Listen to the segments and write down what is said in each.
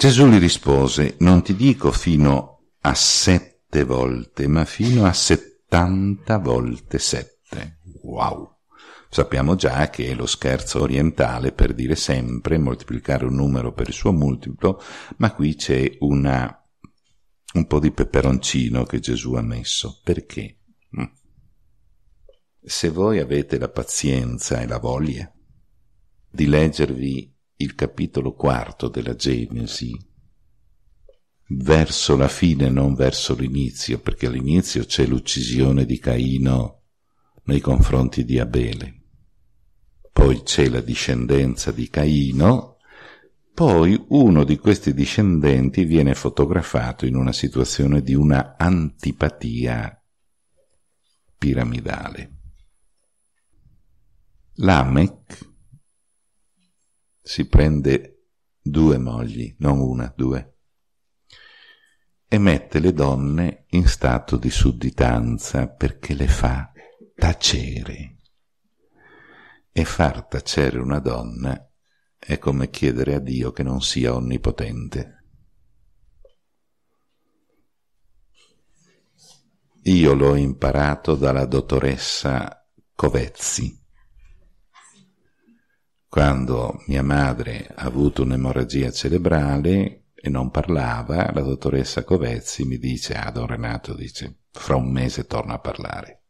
Gesù gli rispose, non ti dico fino a sette volte, ma fino a settanta volte sette. Wow! Sappiamo già che lo scherzo orientale per dire sempre, moltiplicare un numero per il suo multiplo, ma qui c'è una, un po' di peperoncino che Gesù ha messo. Perché? Mm. Se voi avete la pazienza e la voglia di leggervi il capitolo quarto della Genesi, verso la fine, non verso l'inizio, perché all'inizio c'è l'uccisione di Caino nei confronti di Abele, poi c'è la discendenza di Caino, poi uno di questi discendenti viene fotografato in una situazione di una antipatia piramidale. Lamech si prende due mogli, non una, due, e mette le donne in stato di sudditanza perché le fa tacere. E far tacere una donna è come chiedere a Dio che non sia onnipotente. Io l'ho imparato dalla dottoressa Covezzi, quando mia madre ha avuto un'emorragia cerebrale e non parlava, la dottoressa Covezzi mi dice, ah, don Renato dice, fra un mese torna a parlare.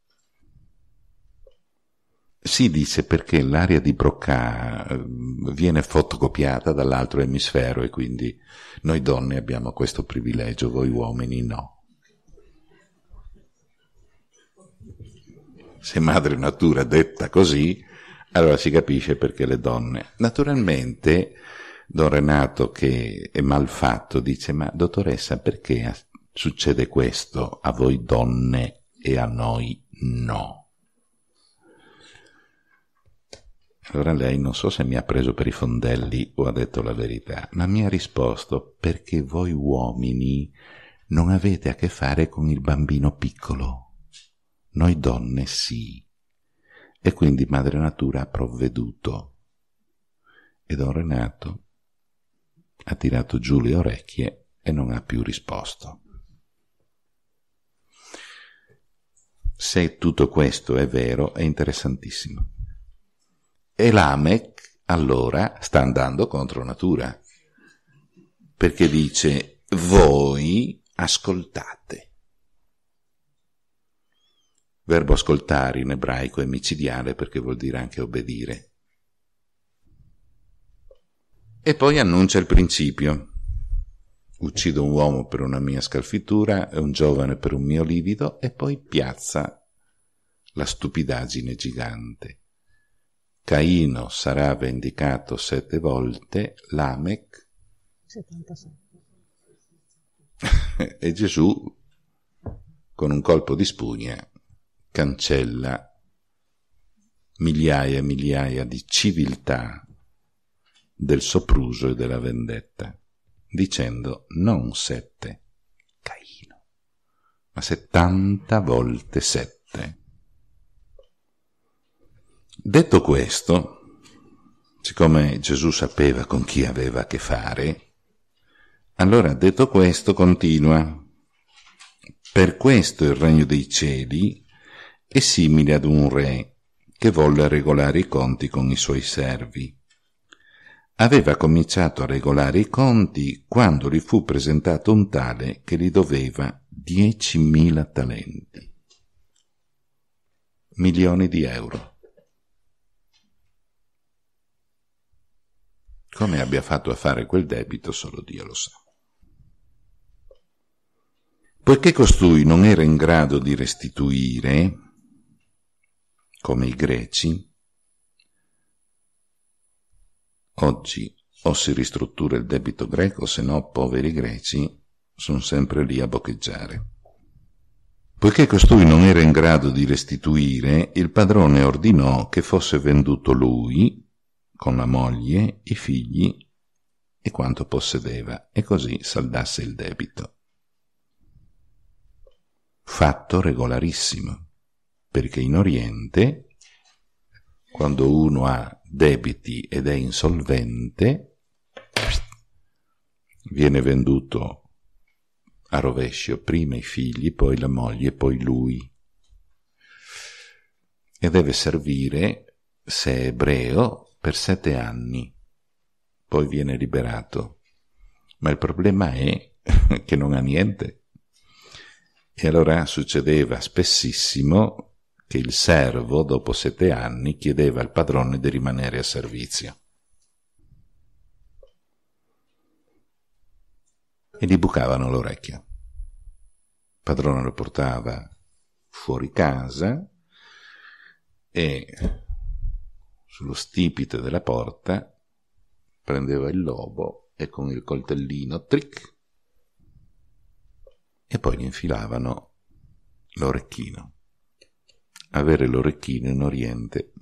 Sì, dice perché l'aria di Broca eh, viene fotocopiata dall'altro emisfero e quindi noi donne abbiamo questo privilegio, voi uomini no. Se madre natura detta così, allora si capisce perché le donne. Naturalmente, Don Renato, che è malfatto, dice: Ma dottoressa, perché succede questo a voi donne e a noi no? Allora lei non so se mi ha preso per i fondelli o ha detto la verità, ma mi ha risposto perché voi uomini non avete a che fare con il bambino piccolo. Noi donne sì e quindi Madre Natura ha provveduto. E Don Renato ha tirato giù le orecchie e non ha più risposto. Se tutto questo è vero, è interessantissimo. E l'Amec allora sta andando contro natura, perché dice voi ascoltate Verbo ascoltare in ebraico è micidiale perché vuol dire anche obbedire. E poi annuncia il principio. Uccido un uomo per una mia scalfitura e un giovane per un mio livido e poi piazza la stupidaggine gigante. Caino sarà vendicato sette volte, Lamech 77. e Gesù con un colpo di spugna cancella migliaia e migliaia di civiltà del sopruso e della vendetta, dicendo non sette, Caino, ma settanta volte sette. Detto questo, siccome Gesù sapeva con chi aveva a che fare, allora detto questo continua, per questo il regno dei cieli e simile ad un re che volle regolare i conti con i suoi servi. Aveva cominciato a regolare i conti quando gli fu presentato un tale che gli doveva 10.000 talenti, milioni di euro. Come abbia fatto a fare quel debito solo Dio lo sa. Poiché costui non era in grado di restituire, come i greci, oggi o si ristruttura il debito greco, se no poveri greci sono sempre lì a boccheggiare. Poiché costui non era in grado di restituire, il padrone ordinò che fosse venduto lui, con la moglie, i figli e quanto possedeva, e così saldasse il debito. Fatto regolarissimo perché in Oriente, quando uno ha debiti ed è insolvente, viene venduto a rovescio, prima i figli, poi la moglie, poi lui. E deve servire, se è ebreo, per sette anni, poi viene liberato. Ma il problema è che non ha niente. E allora succedeva spessissimo che il servo, dopo sette anni, chiedeva al padrone di rimanere a servizio. E gli bucavano l'orecchio. Il padrone lo portava fuori casa e sullo stipite della porta prendeva il lobo e con il coltellino tric e poi gli infilavano l'orecchino avere l'orecchino in oriente.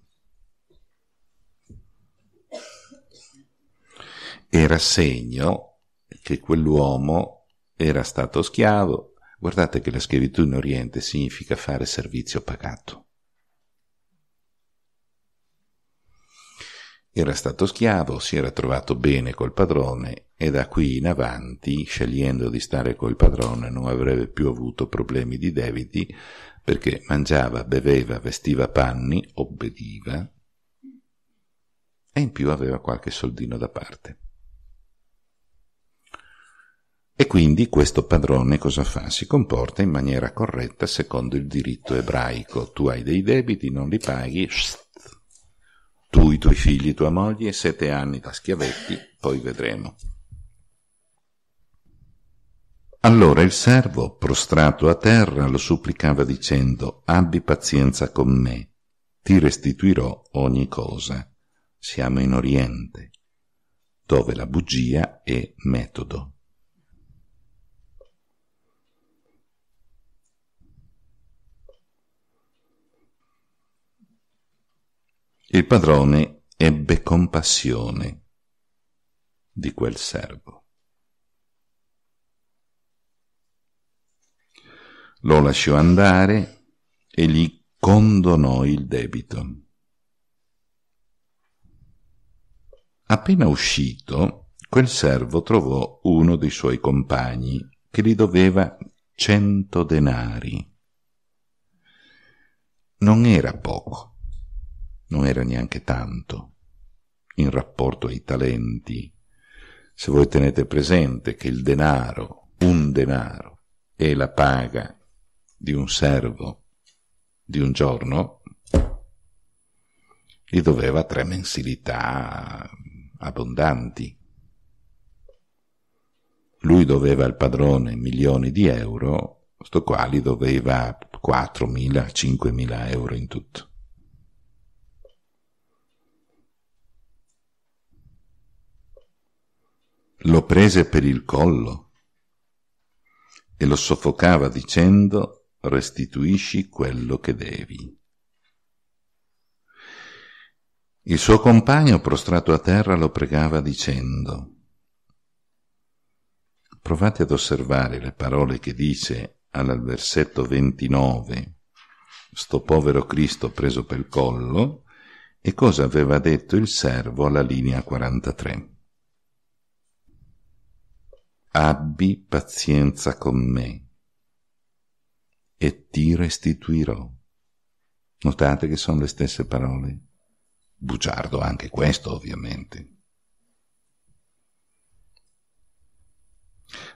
Era segno che quell'uomo era stato schiavo. Guardate che la schiavitù in oriente significa fare servizio pagato. Era stato schiavo, si era trovato bene col padrone e da qui in avanti, scegliendo di stare col padrone, non avrebbe più avuto problemi di debiti perché mangiava, beveva, vestiva panni, obbediva e in più aveva qualche soldino da parte. E quindi questo padrone cosa fa? Si comporta in maniera corretta secondo il diritto ebraico. Tu hai dei debiti, non li paghi, shh, tu, i tuoi figli, tua moglie, e sette anni da schiavetti, poi vedremo. Allora il servo, prostrato a terra, lo supplicava dicendo, abbi pazienza con me, ti restituirò ogni cosa. Siamo in Oriente, dove la bugia è metodo. Il padrone ebbe compassione di quel servo. Lo lasciò andare e gli condonò il debito. Appena uscito, quel servo trovò uno dei suoi compagni che gli doveva cento denari. Non era poco non era neanche tanto in rapporto ai talenti. Se voi tenete presente che il denaro, un denaro, è la paga di un servo di un giorno, gli doveva tre mensilità abbondanti. Lui doveva al padrone milioni di euro, sto qua gli doveva 4.000, 5.000 euro in tutto. lo prese per il collo e lo soffocava dicendo restituisci quello che devi. Il suo compagno, prostrato a terra, lo pregava dicendo Provate ad osservare le parole che dice al versetto 29 sto povero Cristo preso per collo e cosa aveva detto il servo alla linea 43 abbi pazienza con me e ti restituirò. Notate che sono le stesse parole. Bugiardo anche questo, ovviamente.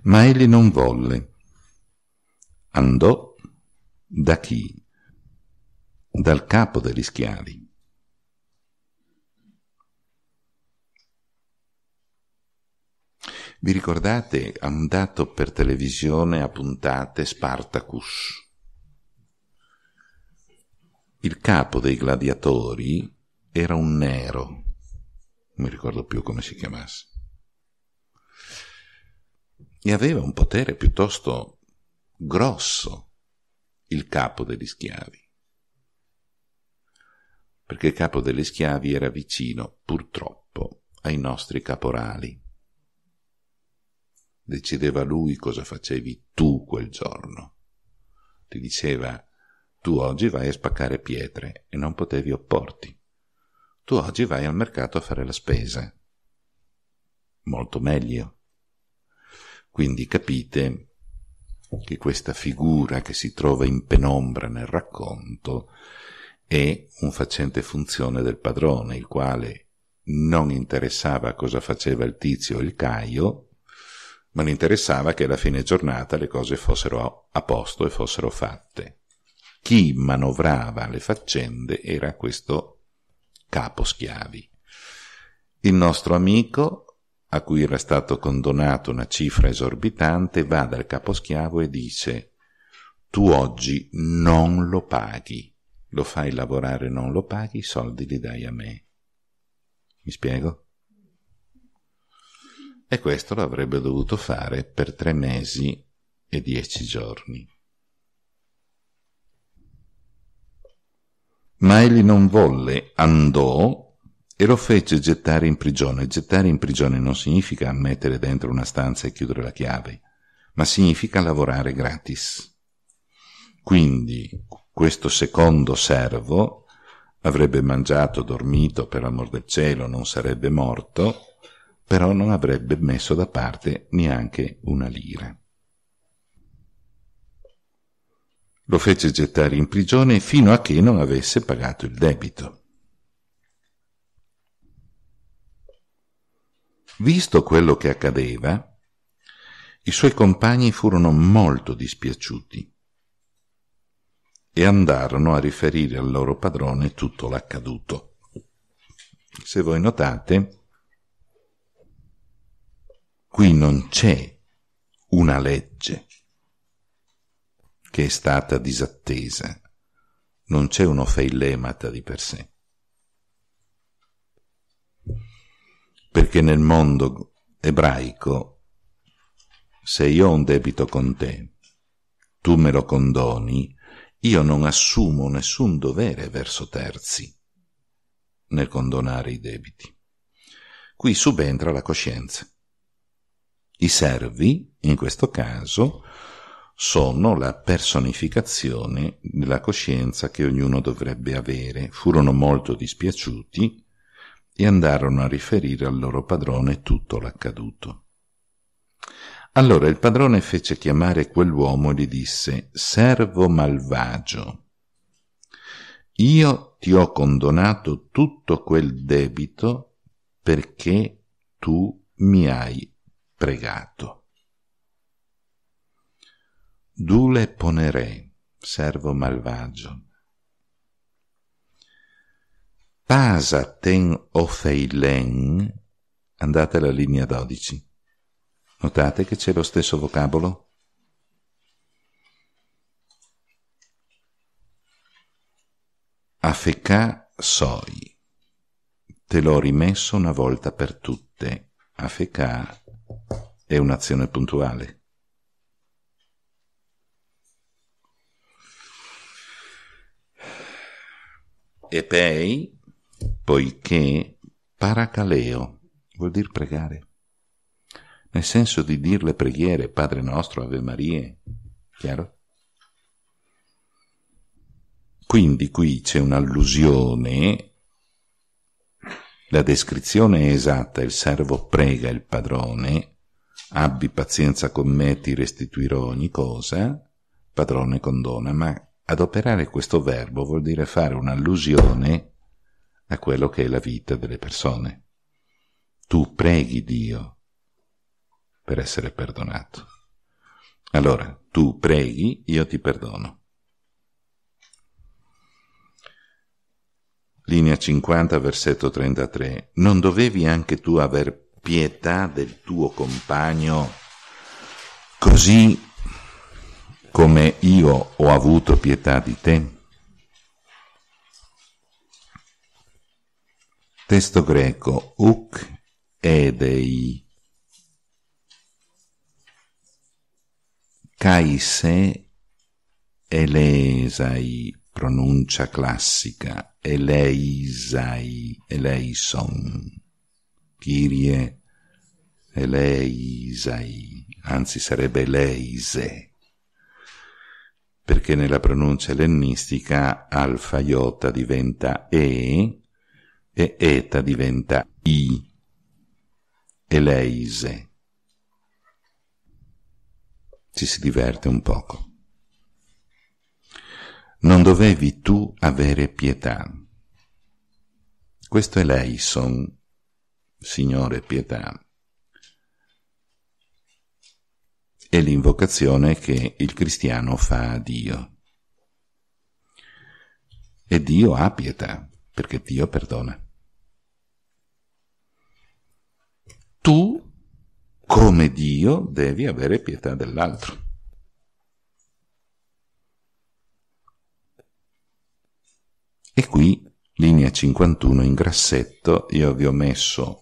Ma egli non volle. Andò da chi? Dal capo degli schiavi Vi ricordate, ha andato per televisione a puntate Spartacus. Il capo dei gladiatori era un nero, non mi ricordo più come si chiamasse, e aveva un potere piuttosto grosso il capo degli schiavi perché il capo degli schiavi era vicino, purtroppo, ai nostri caporali decideva lui cosa facevi tu quel giorno. Ti diceva, tu oggi vai a spaccare pietre e non potevi opporti. Tu oggi vai al mercato a fare la spesa. Molto meglio. Quindi capite che questa figura che si trova in penombra nel racconto è un facente funzione del padrone, il quale non interessava cosa faceva il tizio o il caio, ma gli interessava che alla fine giornata le cose fossero a posto e fossero fatte. Chi manovrava le faccende era questo capo schiavi. Il nostro amico, a cui era stato condonato una cifra esorbitante, va dal capo schiavo e dice tu oggi non lo paghi, lo fai lavorare non lo paghi, i soldi li dai a me. Mi spiego? e questo lo avrebbe dovuto fare per tre mesi e dieci giorni. Ma egli non volle, andò e lo fece gettare in prigione. Gettare in prigione non significa mettere dentro una stanza e chiudere la chiave, ma significa lavorare gratis. Quindi questo secondo servo avrebbe mangiato, dormito, per amor del cielo non sarebbe morto, però non avrebbe messo da parte neanche una lira. Lo fece gettare in prigione fino a che non avesse pagato il debito. Visto quello che accadeva, i suoi compagni furono molto dispiaciuti e andarono a riferire al loro padrone tutto l'accaduto. Se voi notate, Qui non c'è una legge che è stata disattesa, non c'è uno feilemata di per sé. Perché nel mondo ebraico, se io ho un debito con te, tu me lo condoni, io non assumo nessun dovere verso terzi nel condonare i debiti. Qui subentra la coscienza. I servi, in questo caso, sono la personificazione della coscienza che ognuno dovrebbe avere. Furono molto dispiaciuti e andarono a riferire al loro padrone tutto l'accaduto. Allora il padrone fece chiamare quell'uomo e gli disse, Servo malvagio, io ti ho condonato tutto quel debito perché tu mi hai pregato. Dule ponere, servo malvagio. Pasa ten ofeilen, andate alla linea 12. Notate che c'è lo stesso vocabolo? Afeca soi. Te l'ho rimesso una volta per tutte. Afeca è un'azione puntuale. E pei, poiché paracaleo vuol dire pregare, nel senso di dire le preghiere, Padre nostro, Ave Marie, chiaro? Quindi qui c'è un'allusione la descrizione è esatta, il servo prega il padrone, abbi pazienza con me, ti restituirò ogni cosa, padrone condona, ma adoperare questo verbo vuol dire fare un'allusione a quello che è la vita delle persone. Tu preghi Dio per essere perdonato. Allora, tu preghi, io ti perdono. Linea 50, versetto 33. Non dovevi anche tu aver perdonato pietà del tuo compagno, così come io ho avuto pietà di te. Testo greco, uc edei, kaise elesai, pronuncia classica, eleisai, eleison. Kirie eleisai, anzi sarebbe eleise, perché nella pronuncia ellenistica alfa iota diventa e e eta diventa i, eleise. Ci si diverte un poco. Non dovevi tu avere pietà. Questo è l'eison, Signore pietà, è l'invocazione che il cristiano fa a Dio. E Dio ha pietà, perché Dio perdona. Tu, come Dio, devi avere pietà dell'altro. E qui, linea 51 in grassetto, io vi ho messo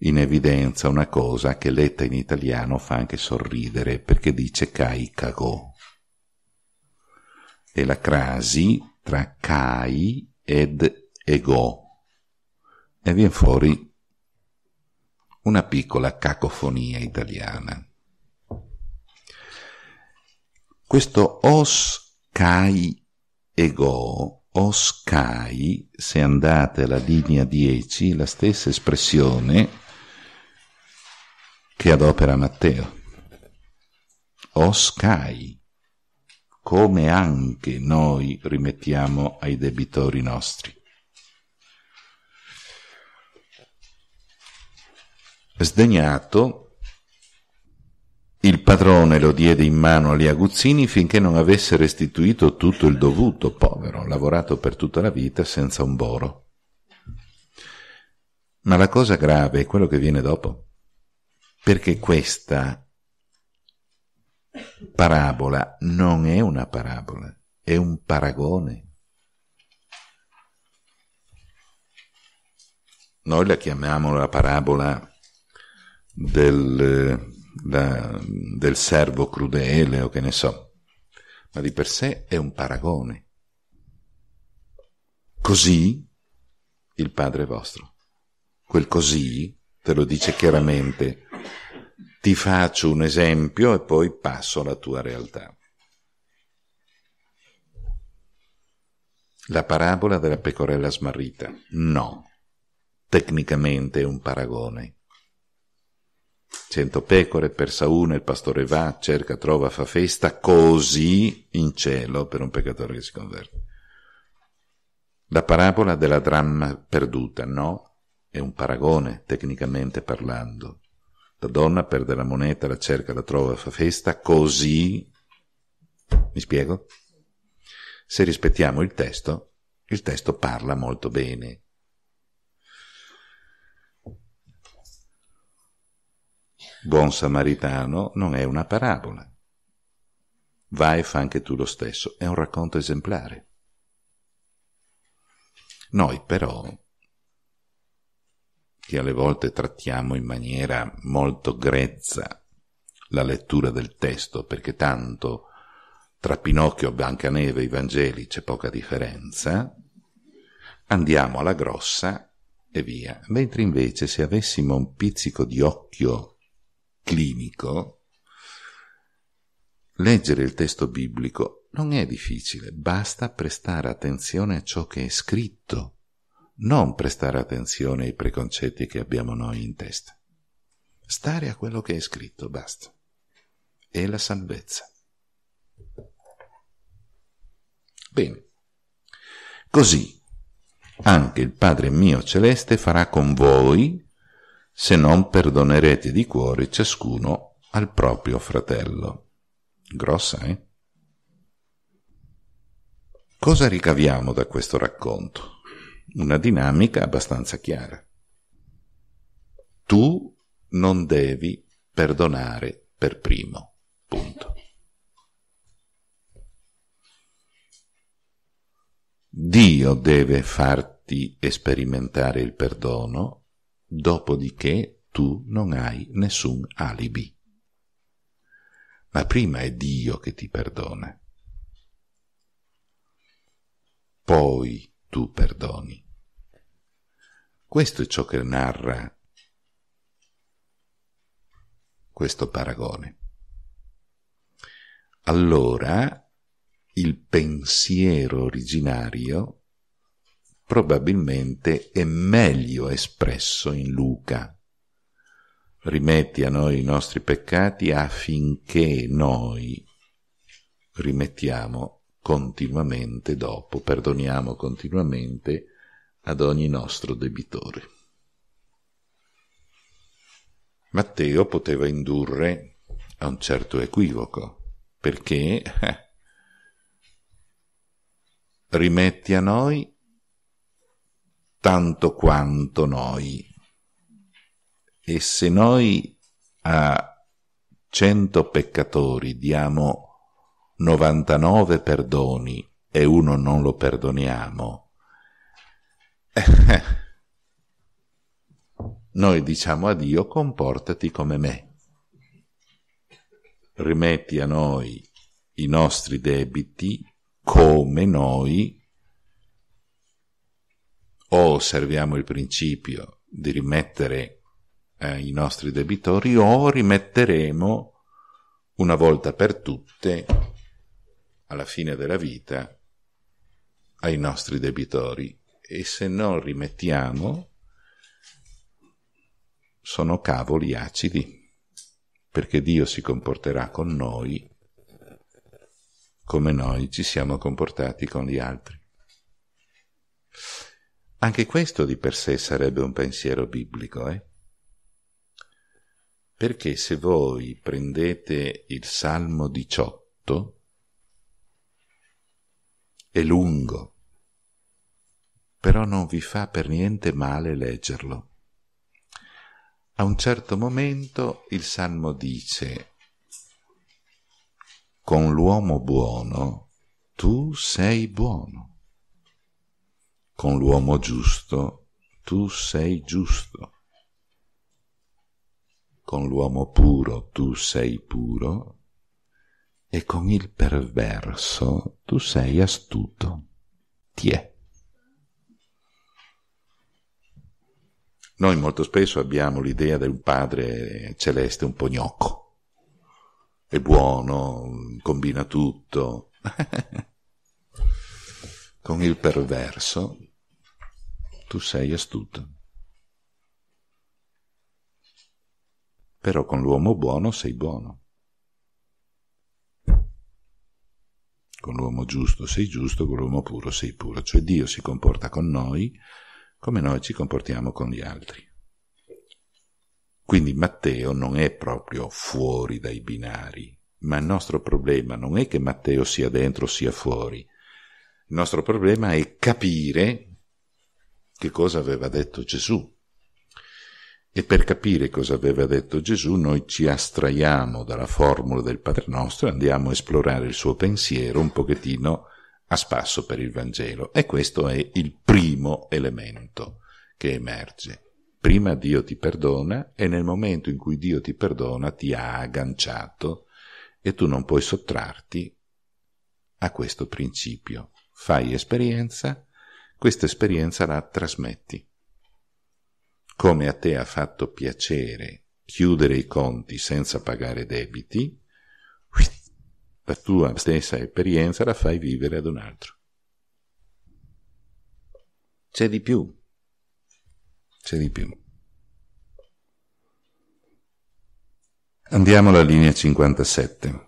in evidenza una cosa che letta in italiano fa anche sorridere perché dice Kai kago È la crasi tra Kai ed ego e viene fuori una piccola cacofonia italiana. Questo os kai ego, os kai, se andate alla linea 10, la stessa espressione che adopera Matteo. Oscai, come anche noi rimettiamo ai debitori nostri. Sdegnato, il padrone lo diede in mano agli aguzzini finché non avesse restituito tutto il dovuto, povero, lavorato per tutta la vita senza un boro. Ma la cosa grave è quello che viene dopo perché questa parabola non è una parabola, è un paragone. Noi la chiamiamo la parabola del, da, del servo crudele o che ne so, ma di per sé è un paragone. Così il Padre vostro. Quel così te lo dice chiaramente ti faccio un esempio e poi passo alla tua realtà. La parabola della pecorella smarrita. No, tecnicamente è un paragone. Cento pecore persa una, il pastore va, cerca, trova, fa festa, così in cielo per un peccatore che si converte. La parabola della dramma perduta, no, è un paragone tecnicamente parlando. La donna perde la moneta, la cerca, la trova, fa festa, così... Mi spiego? Se rispettiamo il testo, il testo parla molto bene. Buon samaritano non è una parabola. Vai e fa anche tu lo stesso, è un racconto esemplare. Noi però che alle volte trattiamo in maniera molto grezza la lettura del testo, perché tanto tra Pinocchio, Biancaneve e i Vangeli c'è poca differenza, andiamo alla grossa e via. Mentre invece se avessimo un pizzico di occhio clinico, leggere il testo biblico non è difficile, basta prestare attenzione a ciò che è scritto non prestare attenzione ai preconcetti che abbiamo noi in testa. Stare a quello che è scritto, basta. È la salvezza. Bene. Così anche il Padre mio celeste farà con voi se non perdonerete di cuore ciascuno al proprio fratello. Grossa, eh? Cosa ricaviamo da questo racconto? una dinamica abbastanza chiara. Tu non devi perdonare per primo. Punto. Dio deve farti esperimentare il perdono, dopodiché tu non hai nessun alibi. Ma prima è Dio che ti perdona. Poi tu perdoni. Questo è ciò che narra questo paragone. Allora il pensiero originario probabilmente è meglio espresso in Luca. Rimetti a noi i nostri peccati affinché noi rimettiamo continuamente dopo, perdoniamo continuamente ad ogni nostro debitore. Matteo poteva indurre a un certo equivoco, perché eh, rimetti a noi tanto quanto noi. E se noi a cento peccatori diamo 99 perdoni e uno non lo perdoniamo, noi diciamo a Dio comportati come me. Rimetti a noi i nostri debiti come noi o osserviamo il principio di rimettere eh, i nostri debitori o rimetteremo una volta per tutte alla fine della vita ai nostri debitori e se non rimettiamo sono cavoli acidi, perché Dio si comporterà con noi come noi ci siamo comportati con gli altri. Anche questo di per sé sarebbe un pensiero biblico, eh? Perché se voi prendete il Salmo 18, è lungo, però non vi fa per niente male leggerlo. A un certo momento il Salmo dice, con l'uomo buono tu sei buono, con l'uomo giusto tu sei giusto, con l'uomo puro tu sei puro, e con il perverso tu sei astuto. Ti è. Noi molto spesso abbiamo l'idea del Padre celeste un po' gnocco. È buono, combina tutto. con il perverso tu sei astuto. Però con l'uomo buono sei buono. con l'uomo giusto sei giusto, con l'uomo puro sei puro. Cioè Dio si comporta con noi come noi ci comportiamo con gli altri. Quindi Matteo non è proprio fuori dai binari, ma il nostro problema non è che Matteo sia dentro o sia fuori, il nostro problema è capire che cosa aveva detto Gesù e per capire cosa aveva detto Gesù noi ci astraiamo dalla formula del Padre nostro e andiamo a esplorare il suo pensiero un pochettino a spasso per il Vangelo. E questo è il primo elemento che emerge. Prima Dio ti perdona e nel momento in cui Dio ti perdona ti ha agganciato e tu non puoi sottrarti a questo principio. Fai esperienza, questa esperienza la trasmetti come a te ha fatto piacere chiudere i conti senza pagare debiti, la tua stessa esperienza la fai vivere ad un altro. C'è di più. C'è di più. Andiamo alla linea 57.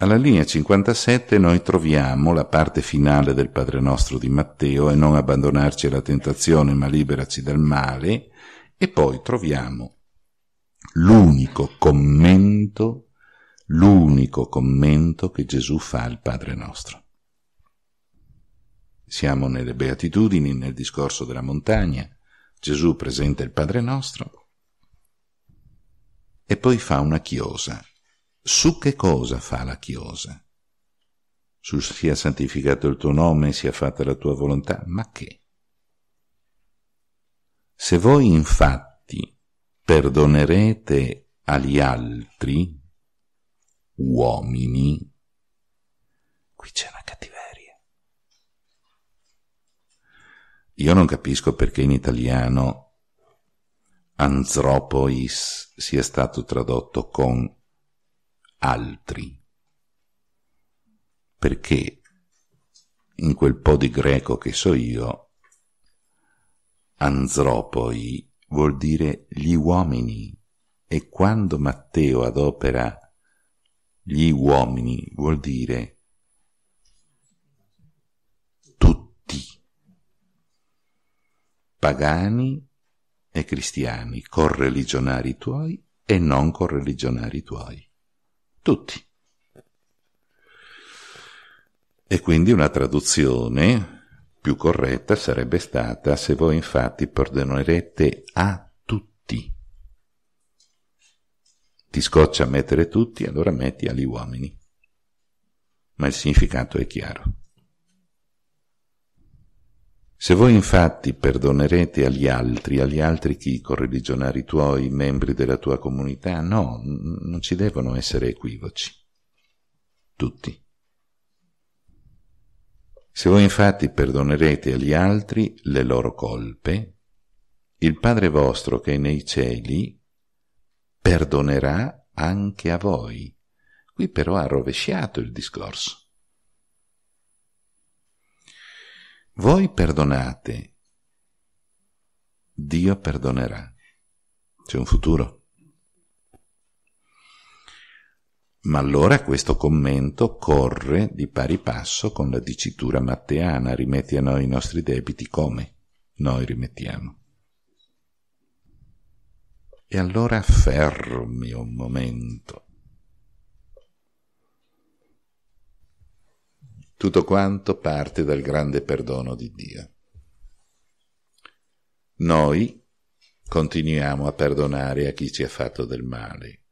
Alla linea 57 noi troviamo la parte finale del Padre nostro di Matteo e non abbandonarci alla tentazione ma liberaci dal male e poi troviamo l'unico commento, l'unico commento che Gesù fa al Padre nostro. Siamo nelle beatitudini, nel discorso della montagna, Gesù presenta il Padre nostro e poi fa una chiosa su che cosa fa la Chiosa? Su sia santificato il tuo nome, sia fatta la tua volontà, ma che? Se voi infatti perdonerete agli altri, uomini, qui c'è una cattiveria. Io non capisco perché in italiano anthropois sia stato tradotto con altri. Perché in quel po' di greco che so io, anzropoi vuol dire gli uomini e quando Matteo adopera gli uomini vuol dire tutti, pagani e cristiani, correligionari tuoi e non correligionari tuoi tutti. E quindi una traduzione più corretta sarebbe stata se voi infatti perdonerete a tutti. Ti scoccia mettere tutti, allora metti agli uomini. Ma il significato è chiaro. Se voi infatti perdonerete agli altri, agli altri chi? Correligionari tuoi, membri della tua comunità? No, non ci devono essere equivoci. Tutti. Se voi infatti perdonerete agli altri le loro colpe, il Padre vostro che è nei cieli perdonerà anche a voi. Qui però ha rovesciato il discorso. Voi perdonate, Dio perdonerà. C'è un futuro. Ma allora questo commento corre di pari passo con la dicitura matteana, rimetti a noi i nostri debiti come noi rimettiamo. E allora fermi un momento Tutto quanto parte dal grande perdono di Dio. Noi continuiamo a perdonare a chi ci ha fatto del male.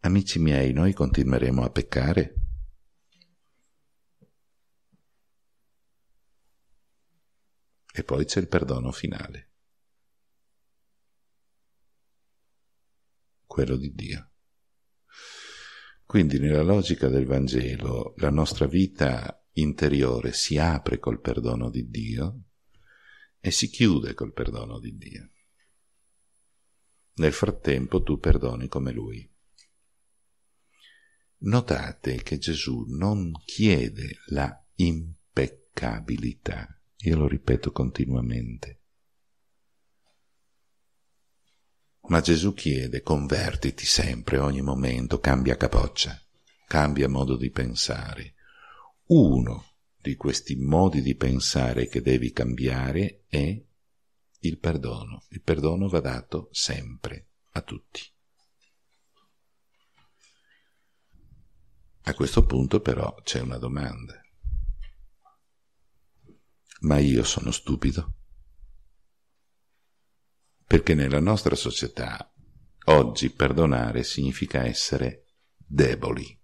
Amici miei, noi continueremo a peccare? E poi c'è il perdono finale, quello di Dio. Quindi nella logica del Vangelo la nostra vita interiore si apre col perdono di Dio e si chiude col perdono di Dio. Nel frattempo tu perdoni come Lui. Notate che Gesù non chiede la impeccabilità. Io lo ripeto continuamente. Ma Gesù chiede convertiti sempre, ogni momento, cambia capoccia, cambia modo di pensare. Uno di questi modi di pensare che devi cambiare è il perdono. Il perdono va dato sempre a tutti. A questo punto però c'è una domanda. Ma io sono stupido? perché nella nostra società oggi perdonare significa essere deboli.